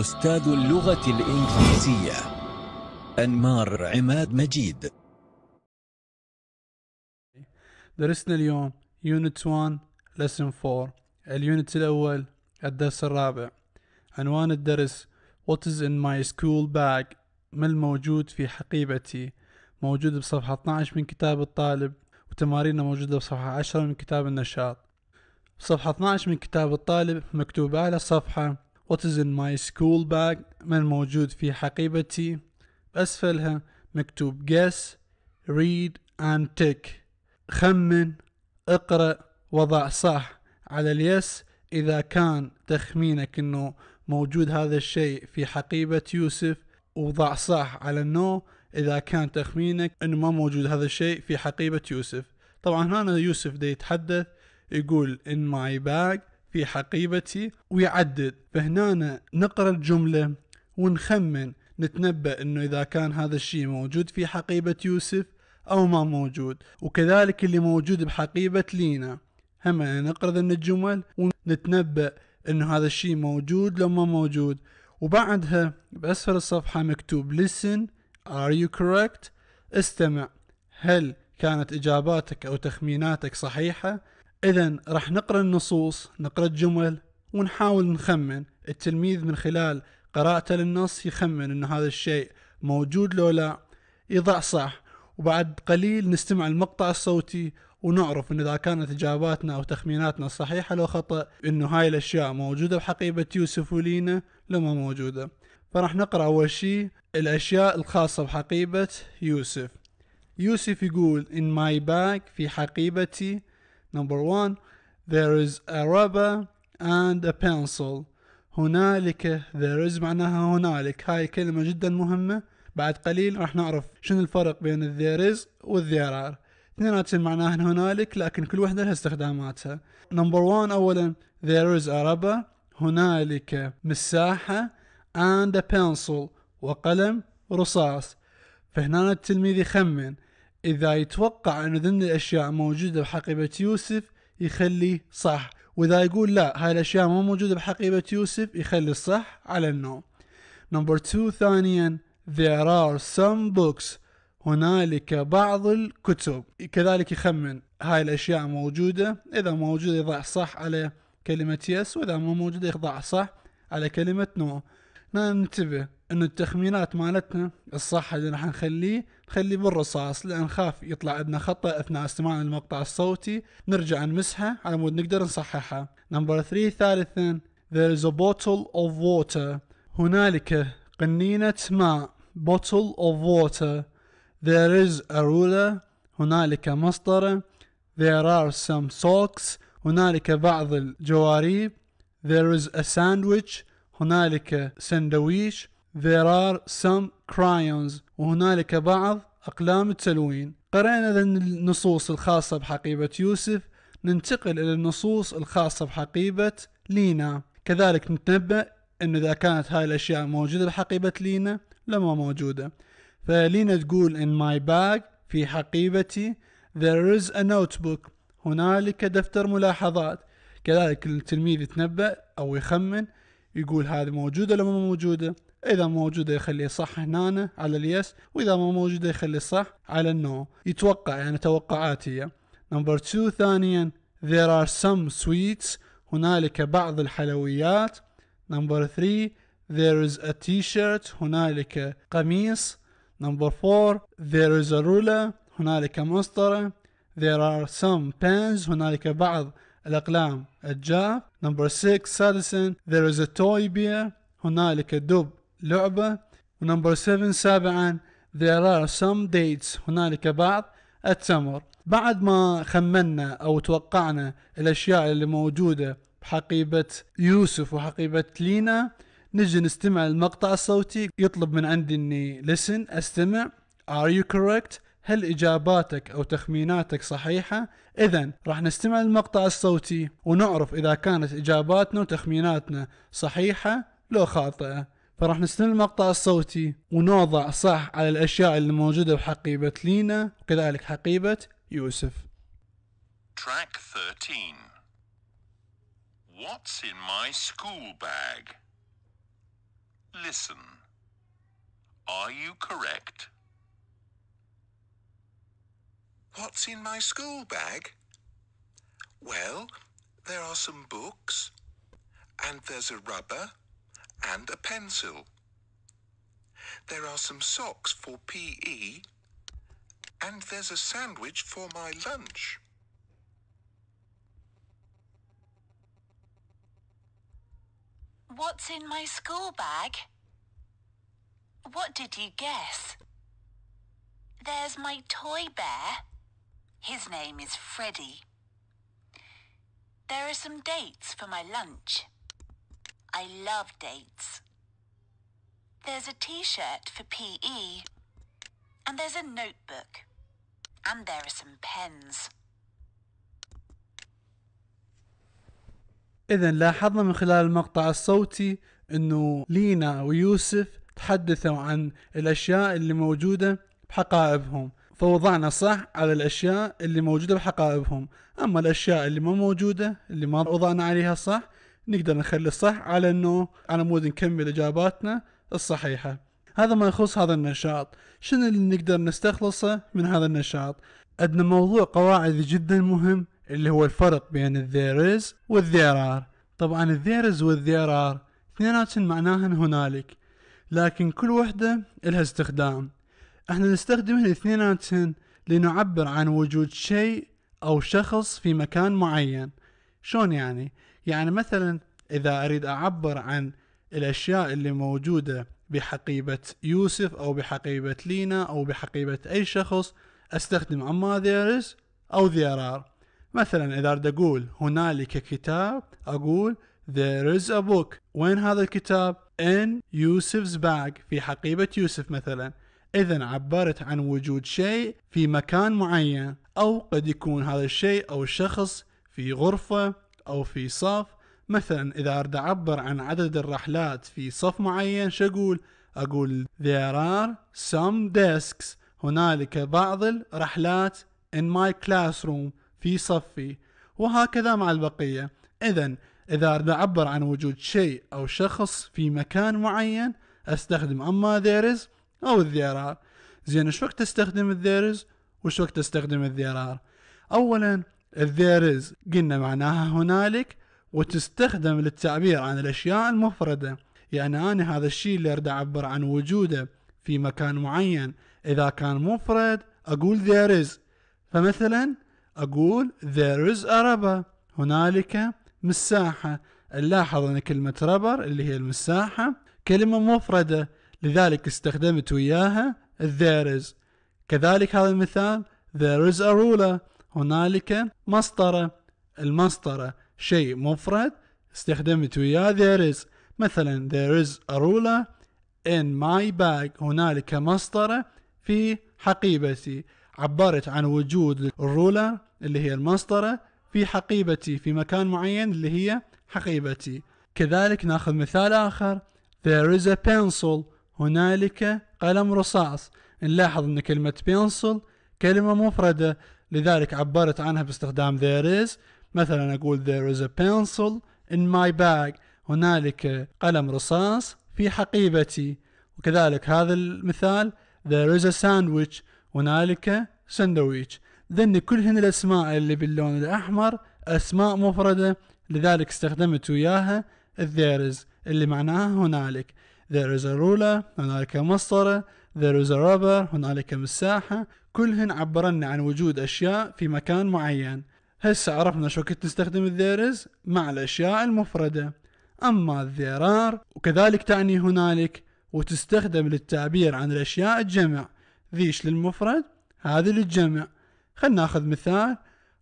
أستاذ اللغة الإنجليزية أنمار عماد مجيد درسنا اليوم يونت 1 لسن 4 اليونت الأول الدرس الرابع عنوان الدرس What is in my school bag ما الموجود في حقيبتي موجود بصفحة 12 من كتاب الطالب وتماريننا موجودة بصفحة 10 من كتاب النشاط صفحة 12 من كتاب الطالب مكتوبة على الصفحة What is in my school bag من موجود في حقيبتي أسفلها مكتوب guess read and tick خمن اقرأ وضع صح على اليس إذا كان تخمينك أنه موجود هذا الشيء في حقيبة يوسف وضع صح على النو إذا كان تخمينك أنه ما موجود هذا الشيء في حقيبة يوسف طبعا هنا يوسف دا يتحدث يقول in my bag في حقيبتي ويعدد فهنا نقرأ الجملة ونخمن نتنبأ انه اذا كان هذا الشيء موجود في حقيبة يوسف او ما موجود وكذلك اللي موجود بحقيبة لينا هم نقرأ ذن الجمل ونتنبأ انه هذا الشيء موجود لو ما موجود وبعدها بأسفل الصفحة مكتوب listen are you correct استمع هل كانت إجاباتك أو تخميناتك صحيحة إذا راح نقرأ النصوص نقرأ الجمل ونحاول نخمن التلميذ من خلال قراءته للنص يخمن أن هذا الشيء موجود لو لا يضع صح وبعد قليل نستمع المقطع الصوتي ونعرف ان اذا كانت اجاباتنا او تخميناتنا صحيحه لو خطا انه هاي الاشياء موجوده بحقيبه يوسف ولينا لو ما موجوده فراح نقرا اول شيء الاشياء الخاصه بحقيبه يوسف يوسف يقول in my bag في حقيبتي Number one, there is a rubber and a pencil. هنالك there is معناها هنالك هاي كلمة جدا مهمة بعد قليل راح نعرف شنو الفرق بين there is وال there are اثنيناتهم معناهن هنالك لكن كل واحدة لها استخداماتها number one اولا there is a rubber هنالك مساحة and a pencil وقلم رصاص فهنا التلميذ يخمن إذا يتوقع أن ضمن الأشياء موجودة بحقيبة يوسف يخلي صح وإذا يقول لا هاي الأشياء مو موجودة بحقيبة يوسف يخلي الصح على النو نمبر 2 ثانيا there are some books هنالك بعض الكتب كذلك يخمن هاي الأشياء موجودة إذا موجودة يضع صح على كلمة يس وإذا مو موجودة يضع صح على كلمة نو ننتبه أن التخمينات مالتنا الصح اللي راح نخليه خلي بالرصاص لان خاف يطلع عندنا خطا اثناء استماع المقطع الصوتي نرجع نمسها على مود نقدر نصححها نمبر 3 ثالثا there is a bottle of water هنالك قنينة ماء bottle of water there is a ruler هنالك مسطرة there are some socks هنالك بعض الجواريب there is a sandwich هنالك سندويش there are some crayons وهنالك بعض أقلام التلوين قرأنا النصوص الخاصة بحقيبة يوسف ننتقل إلى النصوص الخاصة بحقيبة لينا كذلك نتنبأ أن إذا كانت هاي الأشياء موجودة بحقيبة لينا لما موجودة فلينا تقول in my bag في حقيبتي there is a notebook هنالك دفتر ملاحظات كذلك التلميذ يتنبأ أو يخمن يقول هذه موجودة لما موجودة اذا موجوده يخليه صح هنا على اليس واذا ما موجوده يخليه صح على النو يتوقع يعني توقعاتي نمبر 2 ثانيا there are some sweets هنالك بعض الحلويات نمبر 3 there is a t-shirt هنالك قميص نمبر 4 there is a ruler هنالك مسطرة there are some pens هنالك بعض الأقلام الجاف نمبر 6 سادسا there is a toy bear هنالك دب لعبة ونمبر 7 سابعا there are some dates هنالك بعض التمر بعد ما خمنا أو توقعنا الأشياء اللي موجودة بحقيبة يوسف وحقيبة لينا نجي نستمع المقطع الصوتي يطلب من عندي اني listen استمع are you correct هل اجاباتك او تخميناتك صحيحة اذا راح نستمع المقطع الصوتي ونعرف اذا كانت اجاباتنا وتخميناتنا صحيحة لو خاطئة فراح نستلم المقطع الصوتي ونوضع صح على الأشياء اللي موجودة بحقيبة لينا وكذلك حقيبة يوسف Track 13 What's in my school bag? Listen. Are you correct? What's in my school bag? Well, there are some books, and there's a rubber. and a pencil. There are some socks for PE, and there's a sandwich for my lunch. What's in my school bag? What did you guess? There's my toy bear. His name is Freddy. There are some dates for my lunch. I love dates. There's a t shirt for PE, and there's a notebook, and there are some pens. إذا لاحظنا من خلال المقطع الصوتي أنه لينا ويوسف تحدثوا عن الأشياء اللي موجودة بحقائبهم فوضعنا صح على الأشياء اللي موجودة بحقائبهم أما الأشياء اللي ما موجودة اللي ما وضعنا عليها صح نقدر نخلي الصح على انه على مود نكمل اجاباتنا الصحيحه هذا ما يخص هذا النشاط شنو اللي نقدر نستخلصه من هذا النشاط عندنا موضوع قواعد جدا مهم اللي هو الفرق بين is از there are طبعا is از there are اثنيناتهم معناهن هنالك لكن كل وحدة لها استخدام احنا نستخدمهن اثنيناتهن لنعبر عن وجود شيء او شخص في مكان معين شلون يعني يعني مثلا إذا أريد أعبر عن الأشياء اللي موجودة بحقيبة يوسف أو بحقيبة لينا أو بحقيبة أي شخص أستخدم أما there is أو there are مثلا إذا أريد أقول هنالك كتاب أقول there is a book وين هذا الكتاب in يوسف's bag في حقيبة يوسف مثلا إذا عبرت عن وجود شيء في مكان معين أو قد يكون هذا الشيء أو الشخص في غرفة أو في صف مثلا إذا أريد أعبر عن عدد الرحلات في صف معين شقول أقول there are some desks هنالك بعض الرحلات in my classroom في صفي وهكذا مع البقية إذا إذا أريد أعبر عن وجود شيء أو شخص في مكان معين أستخدم أما there is أو there are زين شو وقت تستخدم there is وش وقت تستخدم there are أولا there is قلنا معناها هنالك وتستخدم للتعبير عن الأشياء المفردة يعني أنا هذا الشيء اللي أريد أعبر عن وجوده في مكان معين إذا كان مفرد أقول there is فمثلا أقول there is a rubber هنالك مساحة نلاحظ أن كلمة rubber اللي هي المساحة كلمة مفردة لذلك استخدمت وياها there is كذلك هذا المثال there is a ruler هنالك مسطرة المسطرة شيء مفرد استخدمت وياه there is مثلا there is a ruler in my bag هنالك مسطرة في حقيبتي عبرت عن وجود الرولر اللي هي المسطرة في حقيبتي في مكان معين اللي هي حقيبتي كذلك ناخذ مثال آخر there is a pencil هنالك قلم رصاص نلاحظ أن كلمة pencil كلمة مفردة لذلك عبرت عنها باستخدام there is مثلا أقول there is a pencil in my bag هنالك قلم رصاص في حقيبتي وكذلك هذا المثال there is a sandwich هنالك سندويش ذن كل هنا الأسماء اللي باللون الأحمر أسماء مفردة لذلك استخدمت وياها there is اللي معناها هنالك there is a ruler هنالك مسطرة there is a rubber هنالك مساحة كلهن عبرن عن وجود أشياء في مكان معين هسه عرفنا شو كنت نستخدم الذيرز مع الأشياء المفردة أما there are وكذلك تعني هنالك وتستخدم للتعبير عن الأشياء الجمع ذيش للمفرد هذه للجمع خلنا ناخذ مثال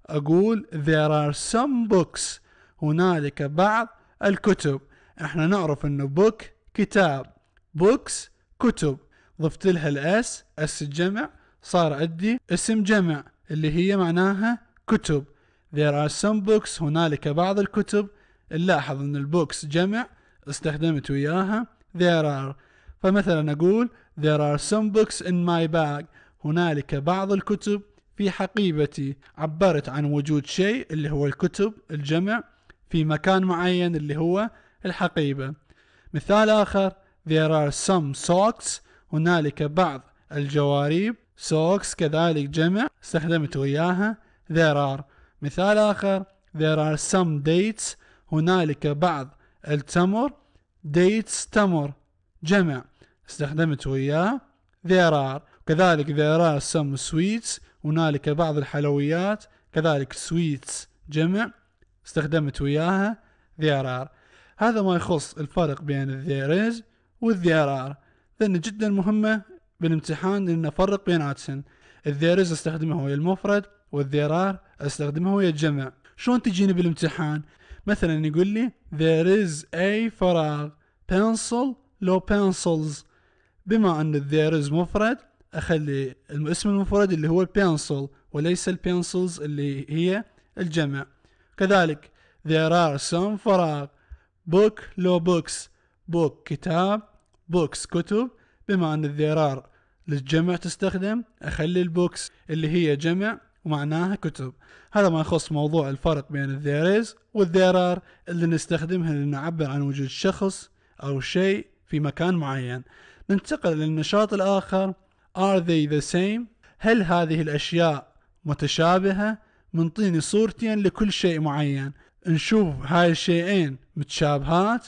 أقول there are some books هنالك بعض الكتب احنا نعرف انه book كتاب books كتب ضفت لها الاس اس الجمع صار عندي اسم جمع اللي هي معناها كتب there are some books هنالك بعض الكتب نلاحظ ان البوكس جمع استخدمت وياها there are فمثلا اقول there are some books in my bag هنالك بعض الكتب في حقيبتي عبرت عن وجود شيء اللي هو الكتب الجمع في مكان معين اللي هو الحقيبة مثال آخر there are some socks هنالك بعض الجواريب سوكس كذلك جمع استخدمت وياها there are مثال آخر there are some dates هنالك بعض التمر dates تمر جمع استخدمت وياه there are كذلك there are some sweets هنالك بعض الحلويات كذلك sweets جمع استخدمت وياها there are هذا ما يخص الفرق بين there is there are لأن جدا مهمة بالامتحان ان افرق بين عادسن الذيرز استخدمها ويا المفرد والذيرار استخدمها ويا الجمع شلون تجيني بالامتحان مثلا يقول لي there is a فراغ pencil لو pencils بما ان there is مفرد اخلي الاسم المفرد اللي هو pencil وليس البنسلز اللي هي الجمع كذلك there are some فراغ book لو books book كتاب books كتب بما ان there are للجمع تستخدم أخلي البوكس اللي هي جمع ومعناها كتب هذا ما يخص موضوع الفرق بين الذيريز والذيرار اللي نستخدمها لنعبر عن وجود شخص أو شيء في مكان معين ننتقل للنشاط الآخر Are they the same؟ هل هذه الأشياء متشابهة؟ منطيني صورتين لكل شيء معين نشوف هاي الشيئين متشابهات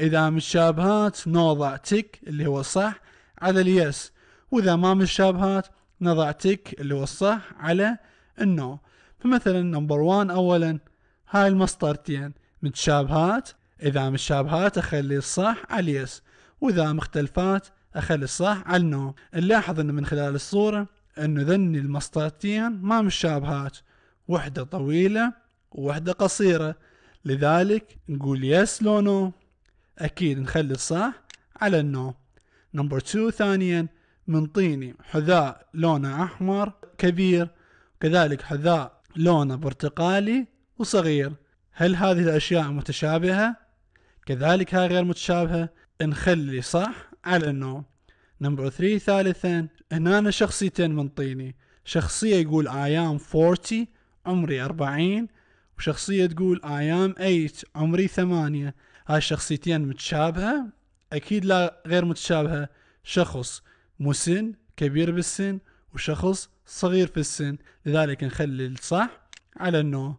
إذا متشابهات نوضع تك اللي هو صح على اليس واذا ما مشابهات نضع تك اللي هو الصح على النو فمثلا نمبر وان اولا هاي المسطرتين متشابهات اذا مشابهات اخلي الصح على اليس واذا مختلفات اخلي الصح على النو نلاحظ انه من خلال الصورة انه ذني المسطرتين ما مشابهات وحدة طويلة ووحدة قصيرة لذلك نقول يس لو نو اكيد نخلي الصح على النو نمبر 2 ثانيا من طيني حذاء لونه أحمر كبير كذلك حذاء لونه برتقالي وصغير هل هذه الأشياء متشابهة؟ كذلك هاي غير متشابهة نخلي صح على النوع نمبر 3 ثالثا هنا أنا شخصيتين من طيني شخصية يقول I am 40 عمري 40 وشخصية تقول I am 8 عمري 8 هاي الشخصيتين متشابهة أكيد لا غير متشابهة شخص مسن كبير بالسن وشخص صغير في السن لذلك نخلي الصح على النو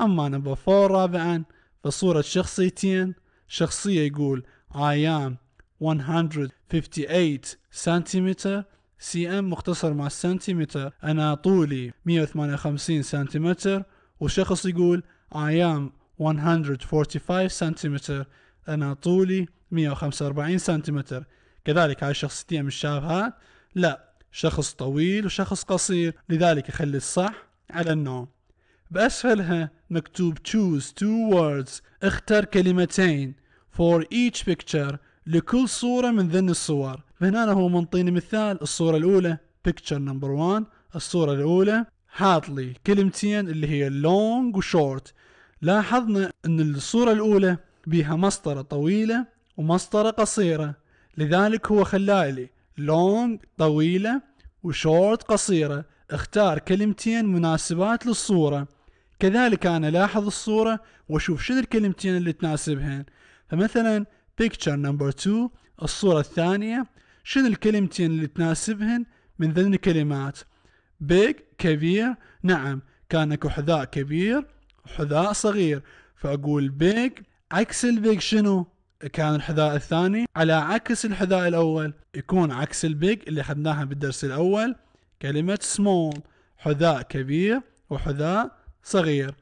أما نمبر فور رابعا فصورة شخصيتين شخصية يقول I am 158 سنتيمتر سي ام مختصر مع السنتيمتر أنا طولي 158 سنتيمتر وشخص يقول I am 145 سنتيمتر أنا طولي 145 سنتيمتر كذلك على الشخصيتين من الشابهات لا شخص طويل وشخص قصير لذلك خلي الصح على النوم بأسفلها مكتوب choose two words اختر كلمتين for each picture لكل صورة من ذن الصور فهنا هو منطيني مثال الصورة الأولى picture number one الصورة الأولى حاط لي كلمتين اللي هي long وshort لاحظنا أن الصورة الأولى بيها مسطرة طويلة ومسطرة قصيرة لذلك هو خلالي لي لونج طويلة وشورت قصيرة اختار كلمتين مناسبات للصورة كذلك أنا لاحظ الصورة وأشوف شنو الكلمتين اللي تناسبهن فمثلا picture number two الصورة الثانية شنو الكلمتين اللي تناسبهن من ذن كلمات big كبير نعم كان اكو حذاء كبير وحذاء صغير فأقول big عكس البيج شنو كان الحذاء الثاني على عكس الحذاء الاول يكون عكس البيج اللي اخذناها بالدرس الاول كلمه سمول حذاء كبير وحذاء صغير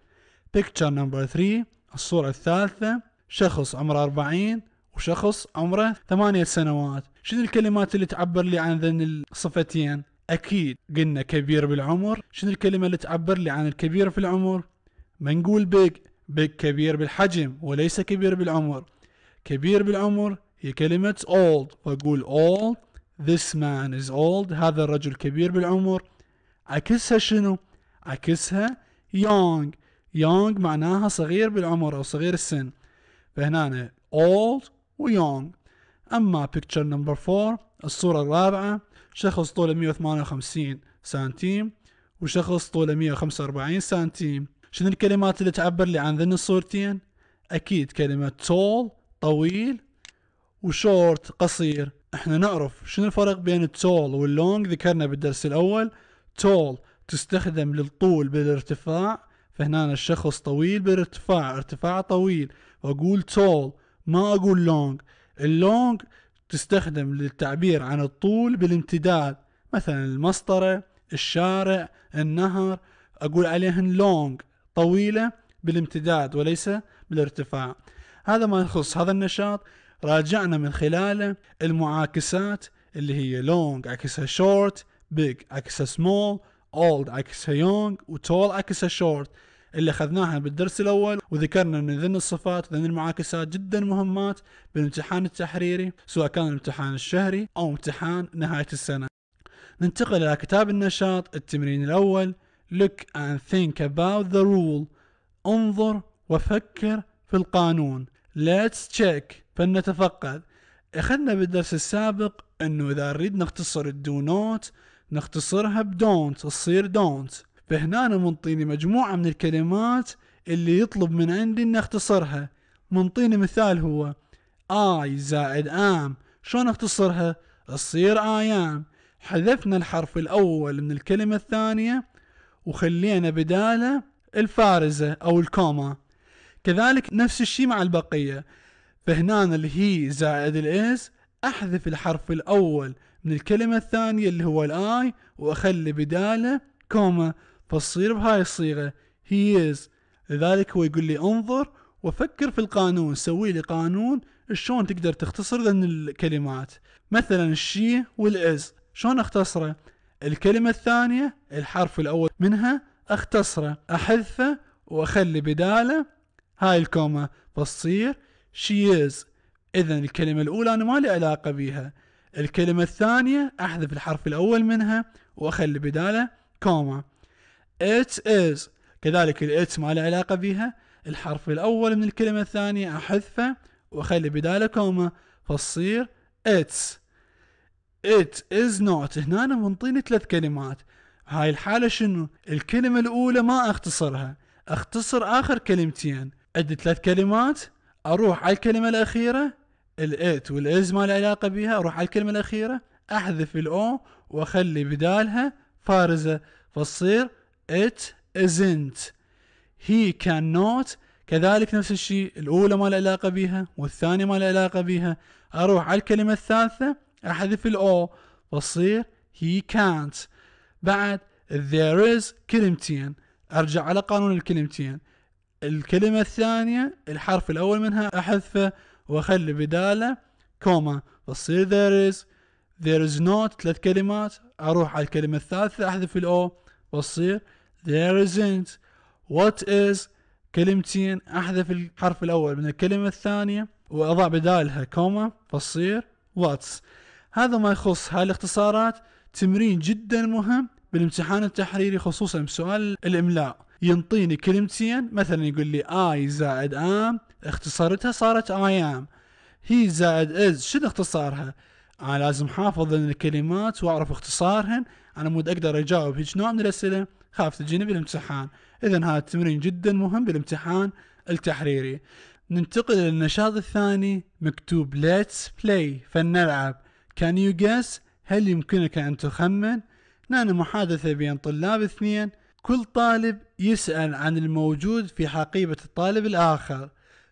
picture number three الصورة الثالثة شخص عمره 40 وشخص عمره 8 سنوات شنو الكلمات اللي تعبر لي عن ذن الصفتين أكيد قلنا كبير بالعمر شنو الكلمة اللي تعبر لي عن الكبير في العمر ما نقول بيج بيج كبير بالحجم وليس كبير بالعمر كبير بالعمر هي كلمة old فأقول old this man is old هذا الرجل كبير بالعمر عكسها شنو عكسها young young معناها صغير بالعمر أو صغير السن فهنا old و young أما picture number four الصورة الرابعة شخص طوله 158 سنتيم وشخص طوله 145 سنتيم شنو الكلمات اللي تعبر لي عن ذن الصورتين أكيد كلمة tall طويل وشورت قصير احنا نعرف شنو الفرق بين التول واللونج ذكرنا بالدرس الاول تول تستخدم للطول بالارتفاع فهنا الشخص طويل بالارتفاع ارتفاع طويل واقول تول ما اقول لونج اللونج تستخدم للتعبير عن الطول بالامتداد مثلا المسطرة الشارع النهر أقول عليهن لونج طويلة بالامتداد وليس بالارتفاع هذا ما يخص هذا النشاط راجعنا من خلاله المعاكسات اللي هي لونج عكسها شورت بيج عكسها سمول اولد عكسها يونج tall عكسها شورت اللي اخذناها بالدرس الاول وذكرنا ان ذن الصفات ذن المعاكسات جدا مهمات بالامتحان التحريري سواء كان الامتحان الشهري او امتحان نهايه السنه. ننتقل الى كتاب النشاط التمرين الاول Look and think about the rule انظر وفكر في القانون ليتس تشيك فلنتفقد اخذنا بالدرس السابق انه اذا نريد نختصر الدو نوت نختصرها بدونت تصير دونت فهنا منطيني مجموعة من الكلمات اللي يطلب من عندي ان اختصرها منطيني مثال هو I زائد am شلون اختصرها تصير I am حذفنا الحرف الاول من الكلمة الثانية وخلينا بداله الفارزة او الكوما كذلك نفس الشيء مع البقية فهنا هي زائد الاس احذف الحرف الاول من الكلمة الثانية اللي هو الاي واخلي بداله كوما فتصير بهاي الصيغة هي is لذلك هو يقول لي انظر وفكر في القانون سوي لي قانون شلون تقدر تختصر ذن الكلمات مثلا الشي والاز شلون اختصره الكلمة الثانية الحرف الاول منها اختصره احذفه واخلي بداله هاي الكومة بتصير she is اذا الكلمة الاولى انا ما لي علاقة بيها الكلمة الثانية احذف الحرف الاول منها واخلي بداله كومة it is كذلك الات ما له علاقة بيها الحرف الأول من الكلمة الثانية أحذفه وأخلي بداله كومة فتصير it's it is not هنا أنا منطيني ثلاث كلمات هاي الحالة شنو الكلمة الأولى ما أختصرها أختصر آخر كلمتين عندي ثلاث كلمات اروح على الكلمه الاخيره الات والاز ما له علاقه بها اروح على الكلمه الاخيره احذف الاو واخلي بدالها فارزه فتصير ازنت هي كان نوت كذلك نفس الشيء الاولى ما له علاقه بها والثانيه ما له علاقه بها اروح على الكلمه الثالثه احذف الاو فتصير هي كانت بعد there is كلمتين ارجع على قانون الكلمتين الكلمة الثانية الحرف الأول منها أحذفه وأخلي بداله كوما فتصير there is there is not ثلاث كلمات أروح على الكلمة الثالثة أحذف الأو وتصير there isn't what is كلمتين أحذف الحرف الأول من الكلمة الثانية وأضع بدالها كوما فصير واتس هذا ما يخص هالاختصارات تمرين جدا مهم بالامتحان التحريري خصوصا بسؤال الإملاء ينطيني كلمتين مثلا يقول لي اي زائد ام اختصرتها صارت اي ام هي زائد از شنو اختصارها؟ انا لازم حافظ الكلمات واعرف اختصارهن انا مود اقدر اجاوب هيج نوع من الاسئله خاف تجيني بالامتحان اذا هذا التمرين جدا مهم بالامتحان التحريري ننتقل للنشاط الثاني مكتوب ليتس بلاي فلنلعب كان يو guess هل يمكنك ان تخمن نحن محادثه بين طلاب اثنين كل طالب يسأل عن الموجود في حقيبة الطالب الآخر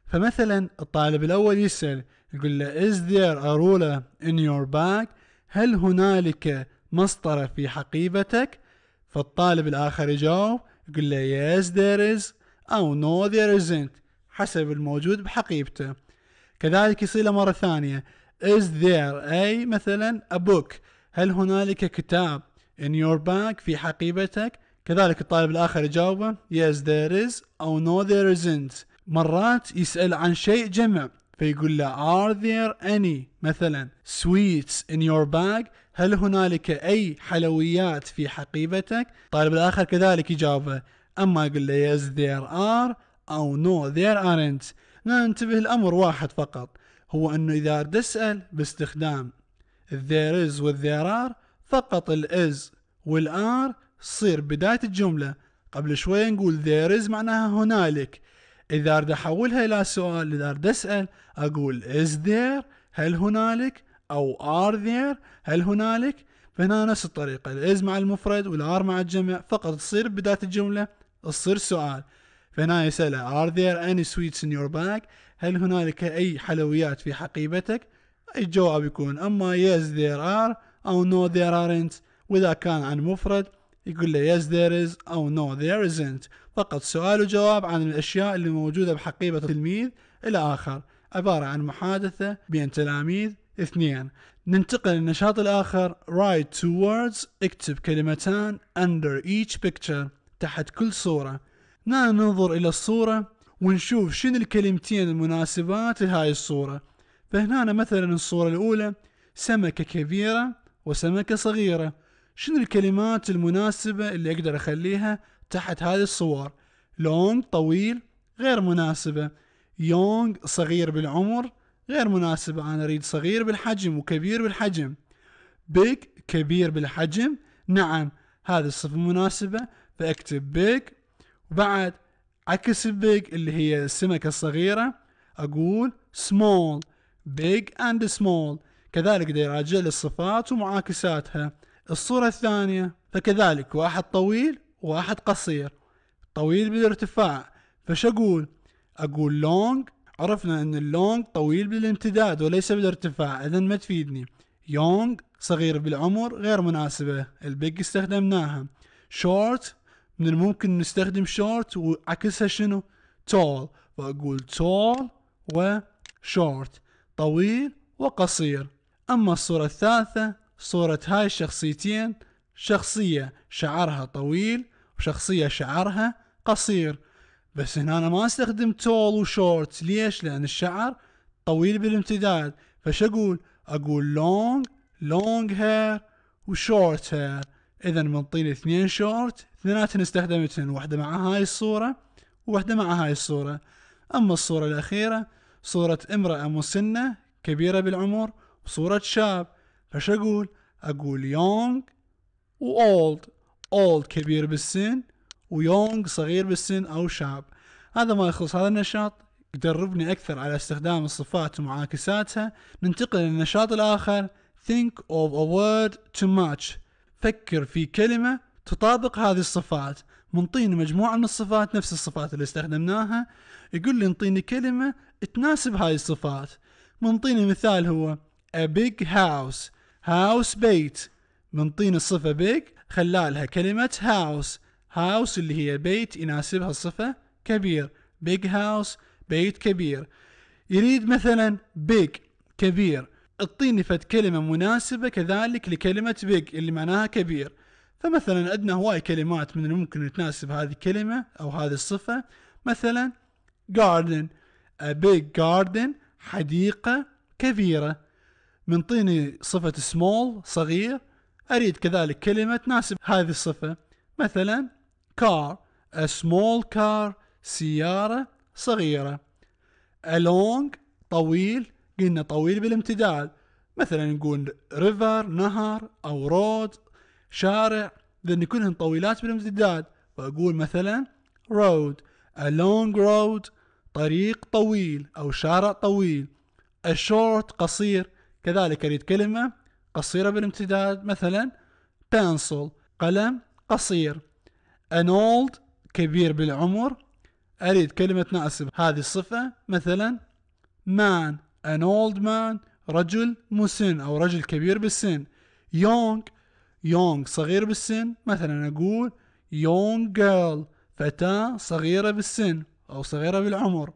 فمثلا الطالب الأول يسأل يقول له is there a ruler in your bag هل هنالك مسطرة في حقيبتك فالطالب الآخر يجاوب يقول له yes there is أو no there isn't حسب الموجود بحقيبته كذلك يصير مرة ثانية is there a مثلا a book هل هنالك كتاب in your bag في حقيبتك كذلك الطالب الآخر يجاوبه yes there is أو no there isn't مرات يسأل عن شيء جمع فيقول له are there any مثلا sweets in your bag هل هنالك أي حلويات في حقيبتك الطالب الآخر كذلك يجاوبه أما يقول له yes there are أو no there aren't ننتبه الأمر واحد فقط هو أنه إذا تسأل باستخدام there is there are فقط ال is والار تصير بداية الجملة قبل شوي نقول there is معناها هنالك إذا أريد أحولها إلى سؤال إذا أريد أسأل أقول is there هل هنالك أو are there هل هنالك فهنا نفس الطريقة الإز مع المفرد والآر مع الجمع فقط تصير بداية الجملة تصير سؤال فهنا يسأله are there any sweets in your bag هل هنالك أي حلويات في حقيبتك الجواب يكون أما yes there are أو no there aren't وإذا كان عن مفرد يقول له yes there is أو no there isn't فقط سؤال وجواب عن الأشياء اللي موجودة بحقيبة التلميذ إلى آخر عبارة عن محادثة بين تلاميذ اثنين ننتقل للنشاط الآخر write two words اكتب كلمتان under each picture تحت كل صورة ننظر إلى الصورة ونشوف شنو الكلمتين المناسبات لهاي الصورة فهنا مثلا الصورة الأولى سمكة كبيرة وسمكة صغيرة شنو الكلمات المناسبة اللي اقدر اخليها تحت هذه الصور لونج طويل غير مناسبة يونغ صغير بالعمر غير مناسبة أنا أريد صغير بالحجم وكبير بالحجم بيج كبير بالحجم نعم هذه الصفة مناسبة فأكتب بيج وبعد عكس البيج اللي هي السمكة الصغيرة أقول small big and small كذلك دي راجع للصفات ومعاكساتها الصورة الثانية فكذلك واحد طويل وواحد قصير طويل بالارتفاع فش أقول أقول long عرفنا أن اللونج طويل بالامتداد وليس بالارتفاع إذا ما تفيدني young صغير بالعمر غير مناسبة البيج استخدمناها شورت من الممكن نستخدم شورت وعكسها شنو تول فأقول تول short طويل وقصير أما الصورة الثالثة صورة هاي الشخصيتين شخصية شعرها طويل وشخصية شعرها قصير بس هنا أنا ما استخدم تول وشورت ليش لأن الشعر طويل بالامتداد فش أقول أقول لونج لونج هير وشورت هير إذا منطين اثنين شورت اثنيناتهم استخدمتهن واحدة مع هاي الصورة وواحدة مع هاي الصورة أما الصورة الأخيرة صورة امرأة مسنة كبيرة بالعمر وصورة شاب فش أقول أقول يونغ old أولد كبير بالسن ويونغ صغير بالسن أو شاب هذا ما يخلص هذا النشاط يدربني أكثر على استخدام الصفات ومعاكساتها ننتقل للنشاط الآخر think of a word to match فكر في كلمة تطابق هذه الصفات منطيني مجموعة من الصفات نفس الصفات اللي استخدمناها يقول لي انطيني كلمة تناسب هاي الصفات منطيني مثال هو a big house هاوس بيت من طين الصفة بيك خلى لها كلمة هاوس هاوس اللي هي بيت يناسبها الصفة كبير بيج هاوس بيت كبير يريد مثلا بيج كبير الطين فت كلمة مناسبة كذلك لكلمة بيج اللي معناها كبير فمثلا عندنا هواي كلمات من الممكن تناسب هذه الكلمة أو هذه الصفة مثلا garden a big garden حديقة كبيرة منطيني صفة سمول صغير أريد كذلك كلمة تناسب هذه الصفة مثلا car a small car سيارة صغيرة a long طويل قلنا طويل بالامتداد مثلا نقول river نهر أو road شارع لأن كلهن طويلات بالامتداد فأقول مثلا road a long road طريق طويل أو شارع طويل a short قصير كذلك أريد كلمة قصيرة بالامتداد مثلا pencil قلم قصير an old كبير بالعمر أريد كلمة تناسب هذه الصفة مثلا man an old man رجل مسن أو رجل كبير بالسن young young صغير بالسن مثلا أقول young girl فتاة صغيرة بالسن أو صغيرة بالعمر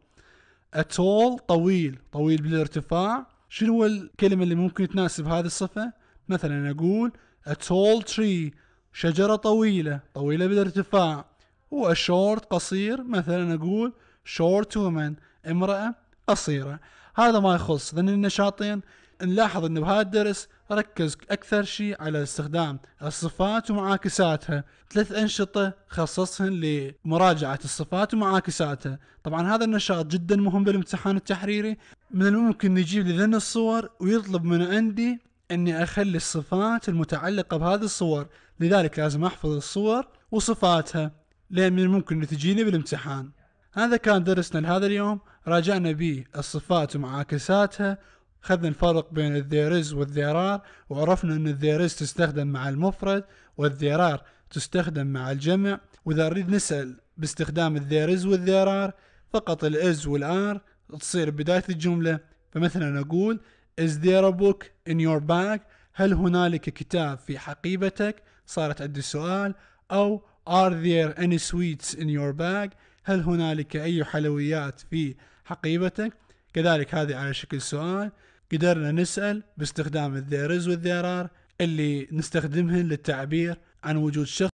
a tall طويل طويل بالارتفاع شنو الكلمة اللي ممكن تناسب هذه الصفة مثلا أقول a tall tree شجرة طويلة طويلة بالارتفاع و oh, short قصير مثلا أقول short woman امرأة قصيرة هذا ما يخص ذن النشاطين نلاحظ انه بهذا الدرس ركز أكثر شيء على استخدام الصفات ومعاكساتها ثلاث أنشطة خصصهن لمراجعة الصفات ومعاكساتها طبعا هذا النشاط جدا مهم بالامتحان التحريري من الممكن نجيب لذن الصور ويطلب من عندي أني أخلي الصفات المتعلقة بهذه الصور لذلك لازم أحفظ الصور وصفاتها لأن من الممكن تجيني بالامتحان هذا كان درسنا لهذا اليوم راجعنا به الصفات ومعاكساتها خذنا الفرق بين الذيرز والذيرار وعرفنا أن الذيرز تستخدم مع المفرد والذيرار تستخدم مع الجمع وإذا نريد نسأل باستخدام الذيرز والذيرار فقط الإز والآر تصير بداية الجملة فمثلا أقول Is there a book in your bag؟ هل هنالك كتاب في حقيبتك؟ صارت عندي سؤال أو Are there any sweets in your bag؟ هل هنالك أي حلويات في حقيبتك؟ كذلك هذه على شكل سؤال قدرنا نسأل باستخدام الذيرز والذيرار اللي نستخدمهن للتعبير عن وجود شخص